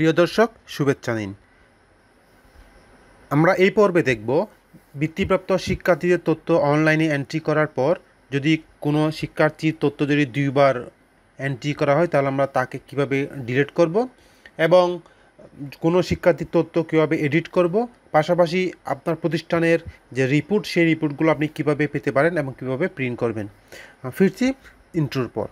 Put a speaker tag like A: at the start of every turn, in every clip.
A: প্রিয় দর্শক শুভেচ্ছা নিন আমরা এই পর্বে দেখব বৃত্তিপ্রাপ্ত শিক্ষার্থীদের তথ্য অনলাইনে এন্ট্রি করার পর যদি কোনো শিক্ষার্থীর তথ্য যদি দুইবার এন্ট্রি করা হয় তাহলে আমরা তাকে কিভাবে ডিলিট করব এবং কোনো শিক্ষার্থীর তথ্য কীভাবে এডিট করব পাশাপাশি আপনার প্রতিষ্ঠানের যে রিপোর্ট সেই রিপোর্টগুলো আপনি কিভাবে পেতে পারেন এবং কিভাবে প্রিন্ট করবেন ফিরছি ইন্ট্রোর পর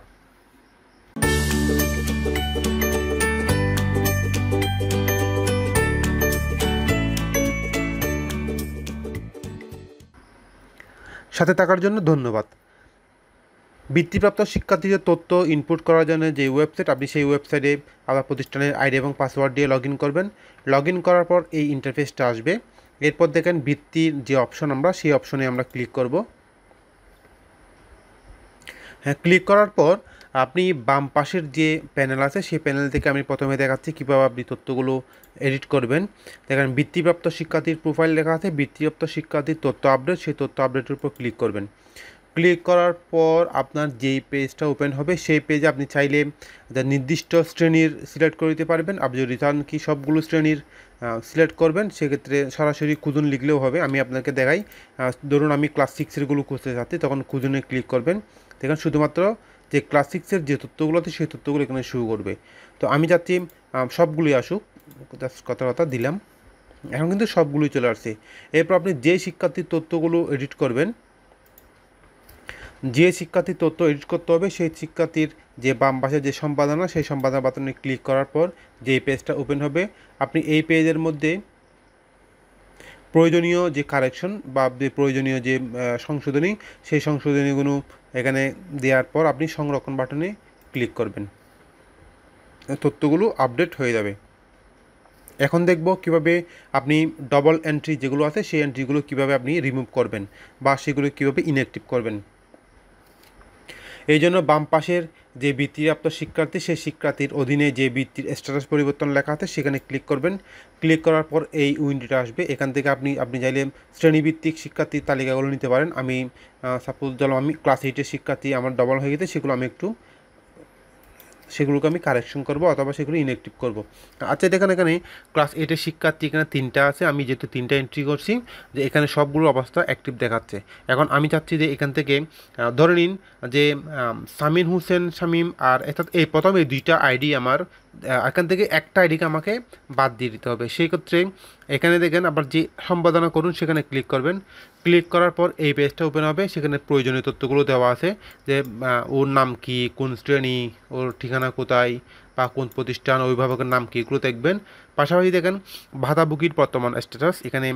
A: সাথে থাকার জন্য ধন্যবাদ বৃত্তিপ্রাপ্ত শিক্ষার্থীদের তথ্য ইনপুট করার জন্য যে ওয়েবসাইট আপনি সেই ওয়েবসাইটে আপনার প্রতিষ্ঠানের আইডি এবং পাসওয়ার্ড দিয়ে লগ করবেন লগ করার পর এই ইন্টারফেসটা আসবে এরপর দেখেন বৃত্তির যে অপশন আমরা সেই অপশনে আমরা ক্লিক করব হ্যাঁ ক্লিক করার পর আপনি বাম পাশের যে প্যানেল আছে সেই প্যানেল থেকে আমি প্রথমে দেখাচ্ছি কীভাবে আপনি তথ্যগুলো এডিট করবেন দেখেন বৃত্তিপ্রাপ্ত শিক্ষার্থীর প্রোফাইল লেখা আছে বৃত্তিপ্রাপ্ত শিক্ষার্থীর তথ্য আপডেট সেই তথ্য আপডেটের উপর ক্লিক করবেন ক্লিক করার পর আপনার যেই পেজটা ওপেন হবে সেই পেজে আপনি চাইলে নির্দিষ্ট শ্রেণীর সিলেক্ট করে দিতে পারবেন আপনি যদি চান কি সবগুলো শ্রেণীর সিলেক্ট করবেন সেক্ষেত্রে সরাসরি কুজুন লিখলেও হবে আমি আপনাকে দেখাই ধরুন আমি ক্লাস সিক্সেরগুলো খুঁজতে চাচ্ছি তখন কুজুনে ক্লিক করবেন দেখেন শুধুমাত্র যে ক্লাস সিক্সের যে তথ্যগুলো আছে সেই তথ্যগুলো এখানে শুরু করবে তো আমি যাচ্ছি সবগুলোই আসুক জাস্ট কথা কথা দিলাম এখন কিন্তু সবগুলোই চলে আসছে এরপর আপনি যে শিক্ষার্থীর তথ্যগুলো এডিট করবেন যে শিক্ষার্থীর তথ্য এডিট করতে হবে সেই শিক্ষার্থীর যে বাম পাশে যে সম্পাদনা সেই সম্পাদনা বাতনে ক্লিক করার পর যে পেজটা ওপেন হবে আপনি এই পেজের মধ্যে প্রয়োজনীয় যে কারেকশন বা প্রয়োজনীয় যে সংশোধনী সেই সংশোধনীগুলো এখানে দেওয়ার পর আপনি সংরক্ষণ বাটনে ক্লিক করবেন তথ্যগুলো আপডেট হয়ে যাবে এখন দেখব কিভাবে আপনি ডবল এন্ট্রি যেগুলো আছে সেই এন্ট্রিগুলো কিভাবে আপনি রিমুভ করবেন বা সেগুলো কিভাবে ইনঅ্যাক্টিভ করবেন এই জন্য বাম পাশের যে বৃত্তিপ্রাপ্ত শিক্ষার্থী সেই শিক্ষার্থীর অধীনে যে বৃত্তির স্ট্যাটাস পরিবর্তন লেখা আছে সেখানে ক্লিক করবেন ক্লিক করার পর এই উইন্ডোটা আসবে এখান থেকে আপনি আপনি চাইলে শ্রেণীভিত্তিক শিক্ষার্থীর তালিকাগুলো নিতে পারেন আমি সাপোজ ধরো আমি ক্লাস এইটের শিক্ষার্থী আমার ডবল হয়ে গেছে সেগুলো আমি একটু সেগুলোকে আমি কারেকশন করব অথবা সেগুলো ইনএক্টিভ করব আচ্ছা দেখেন এখানে ক্লাস এইটের শিক্ষার্থী এখানে তিনটা আছে আমি যেহেতু তিনটা এন্ট্রি করছি যে এখানে সবগুলো অবস্থা অ্যাক্টিভ দেখাচ্ছে এখন আমি চাচ্ছি যে এখান থেকে ধরে নিন যে সামিন হোসেন শামিম আর অর্থাৎ এই প্রথম এই দুইটা আইডি আমার এখান থেকে একটা আইডিকে আমাকে বাদ দিয়ে দিতে হবে সেই ক্ষেত্রে এখানে দেখেন আবার যে সম্পাদনা করুন সেখানে ক্লিক করবেন ক্লিক করার পর এই পেজটা ওপেন হবে সেখানে প্রয়োজনীয় তথ্যগুলো দেওয়া আছে যে ওর নাম কি কোন শ্রেণী ওর ঠিকানা কোথায় বা কোন প্রতিষ্ঠান অভিভাবকের নাম কি এগুলো দেখবেন পাশাপাশি দেখেন বুকির বর্তমান স্ট্যাটাস এখানে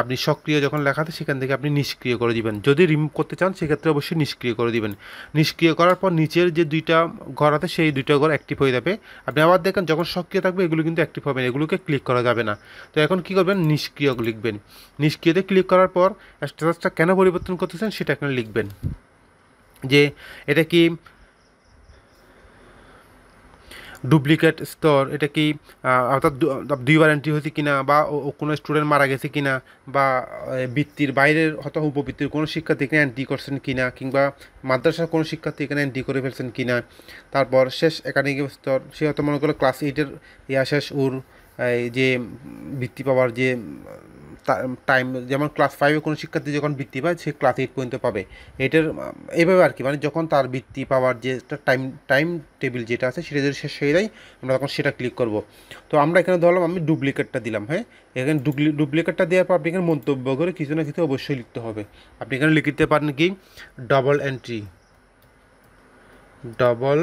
A: আপনি সক্রিয় যখন লেখাতে সেখান থেকে আপনি নিষ্ক্রিয় করে দিবেন যদি রিমুভ করতে চান সেক্ষেত্রে অবশ্যই নিষ্ক্রিয় করে দিবেন নিষ্ক্রিয় করার পর নিচের যে দুইটা ঘর আছে সেই দুইটা ঘর অ্যাক্টিভ হয়ে যাবে আপনি আবার দেখেন যখন সক্রিয় থাকবে এগুলো কিন্তু অ্যাক্টিভ হবে না এগুলোকে ক্লিক করা যাবে না তো এখন কি করবেন নিষ্ক্রিয় লিখবেন নিষ্ক্রিয়তে ক্লিক করার পর স্ট্যাটাসটা কেন পরিবর্তন করতেছেন সেটা এখানে লিখবেন যে এটা কি ডুপ্লিকেট স্তর এটা কি অর্থাৎ দুইবার এন্ট্রি হয়েছে কিনা বা কোনো স্টুডেন্ট মারা গেছে কিনা বা বৃত্তির বাইরের হত উপবৃত্তির কোনো শিক্ষার্থী এখানে এন্ট্রি করছেন কিনা কিংবা মাদ্রাসার কোনো শিক্ষার্থী এখানে এন্ট্রি করে ফেলছেন কিনা তারপর শেষ একাডেমিক স্তর সে হয়তো মনে করলো ক্লাস এইটের ইয়া শেষ ওর যে বৃত্তি পাওয়ার যে টাইম যেমন ক্লাস ফাইভে কোনো শিক্ষার্থী যখন বৃত্তি পায় সে ক্লাস এইট পর্যন্ত পাবে এটার এইভাবে আর কি মানে যখন তার বৃত্তি পাওয়ার যে টাইম টাইম টেবিল যেটা আছে সেটা যদি শেষ হয়ে যায় আমরা তখন সেটা ক্লিক করব তো আমরা এখানে ধরলাম আমি ডুপ্লিকেটটা দিলাম হ্যাঁ এখানে ডুপ্লিকেটটা দেওয়ার পর আপনি এখানে মন্তব্য করে কিছু না কিছু অবশ্যই লিখতে হবে আপনি এখানে লিখতে পারেন কি double entry double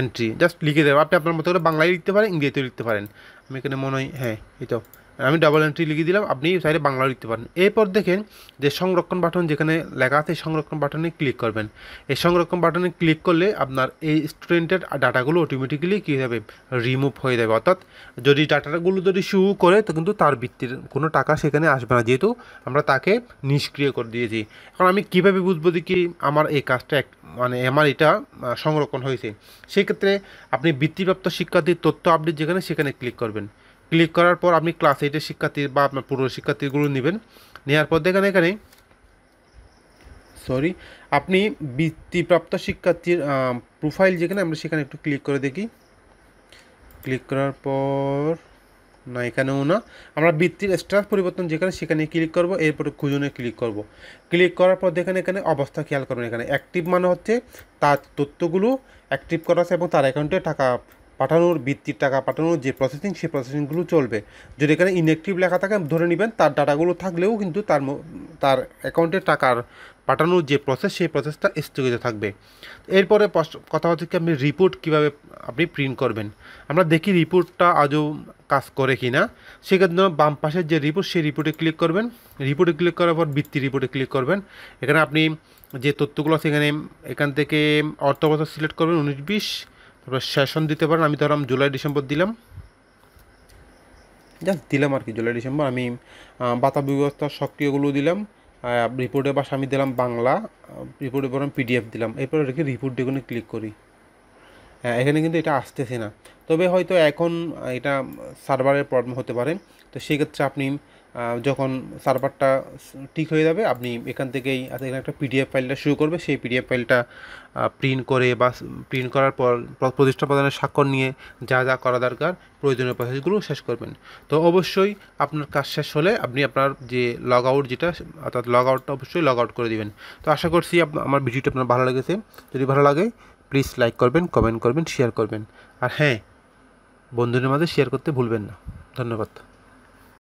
A: entry just লিখে দেবেন আপনি আপনার মতো করে বাংলায় লিখতে পারেন ইংরেজিতে লিখতে পারেন আমি এখানে মনে হয় হ্যাঁ এই তো আমি ডাবল এন্ট্রি লিখে দিলাম আপনি চাইলে বাংলা লিখতে পারেন এরপর দেখেন যে সংরক্ষণ বাটন যেখানে লেখা আছে সংরক্ষণ বাটনে ক্লিক করবেন এই সংরক্ষণ বাটনে ক্লিক করলে আপনার এই স্টুডেন্টের ডাটাগুলো অটোমেটিক্যালি কী হবে রিমুভ হয়ে যাবে অর্থাৎ যদি ডাটাগুলো যদি শু করে তো কিন্তু তার বৃত্তির কোনো টাকা সেখানে আসবে না যেহেতু আমরা তাকে নিষ্ক্রিয় করে দিয়েছি এখন আমি কীভাবে বুঝবো দেখি আমার এই কাজটা মানে আমার এটা সংরক্ষণ হয়েছে সেক্ষেত্রে আপনি বৃত্তিপ্রাপ্ত শিক্ষার্থীর তথ্য আপডেট যেখানে সেখানে ক্লিক করবেন ক্লিক করার পর আপনি ক্লাস এইটের শিক্ষার্থী বা আপনার পুরো শিক্ষার্থীগুলো নেবেন নেওয়ার পর দেখেন এখানে সরি আপনি বৃত্তিপ্রাপ্ত শিক্ষার্থীর প্রোফাইল যেখানে আমরা সেখানে একটু ক্লিক করে দেখি ক্লিক করার পর না এখানেও না আমরা বৃত্তির স্ট্রাস পরিবর্তন যেখানে সেখানে ক্লিক করব এরপরে খুঁজনে ক্লিক করব ক্লিক করার পর দেখেন এখানে অবস্থা খেয়াল করবেন এখানে অ্যাক্টিভ মানে হচ্ছে তার তথ্যগুলো অ্যাক্টিভ করা আছে এবং তার অ্যাকাউন্টে টাকা পাঠানোর বৃত্তির টাকা পাঠানোর যে প্রসেসিং সেই প্রসেসিংগুলো চলবে যদি এখানে ইনএক্টিভ লেখা থাকে ধরে নেবেন তার ডাটাগুলো থাকলেও কিন্তু তার তার অ্যাকাউন্টে টাকার পাঠানোর যে প্রসেস সেই প্রসেসটা স্থগিত থাকবে এরপরে কথা হচ্ছে কি আপনি রিপোর্ট কীভাবে আপনি প্রিন্ট করবেন আমরা দেখি রিপোর্টটা আজও কাজ করে কি না সেক্ষেত্রে বাম পাশের যে রিপোর্ট সেই রিপোর্টে ক্লিক করবেন রিপোর্টে ক্লিক করার পর বৃত্তি রিপোর্টে ক্লিক করবেন এখানে আপনি যে তথ্যগুলো আছে এখানে এখান থেকে অর্থবছর সিলেক্ট করবেন উনিশ বিশ তারপর সেশন দিতে পারেন আমি ধরাম জুলাই ডিসেম্বর দিলাম জাস্ট দিলাম আর কি জুলাই ডিসেম্বর আমি বাতা ব্যবস্থা সক্রিয়গুলো দিলাম রিপোর্টে বাস আমি দিলাম বাংলা রিপোর্টের পর আমি পিডিএফ দিলাম এরপরে রেখে রিপোর্ট দেখুন ক্লিক করি হ্যাঁ এখানে কিন্তু এটা আসতেছে না তবে হয়তো এখন এটা সার্ভারের প্রবলেম হতে পারে তো সেক্ষেত্রে আপনি যখন সার্ভারটা ঠিক হয়ে যাবে আপনি এখান থেকেই এখানে একটা পিডিএফ ফাইলটা শুরু করবে সেই পিডিএফ ফাইলটা প্রিন্ট করে বা প্রিন্ট করার পর প্রতিষ্ঠা প্রদানের স্বাক্ষর নিয়ে যা যা করা দরকার প্রয়োজনীয় প্রসেসগুলো শেষ করবেন তো অবশ্যই আপনার কাজ শেষ হলে আপনি আপনার যে লগ আউট যেটা অর্থাৎ লগ আউটটা অবশ্যই লগ আউট করে দেবেন তো আশা করছি আমার ভিডিওটা আপনার ভালো লেগেছে যদি ভালো লাগে প্লিজ লাইক করবেন কমেন্ট করবেন শেয়ার করবেন আর হ্যাঁ বন্ধুদের মাঝে শেয়ার করতে ভুলবেন না ধন্যবাদ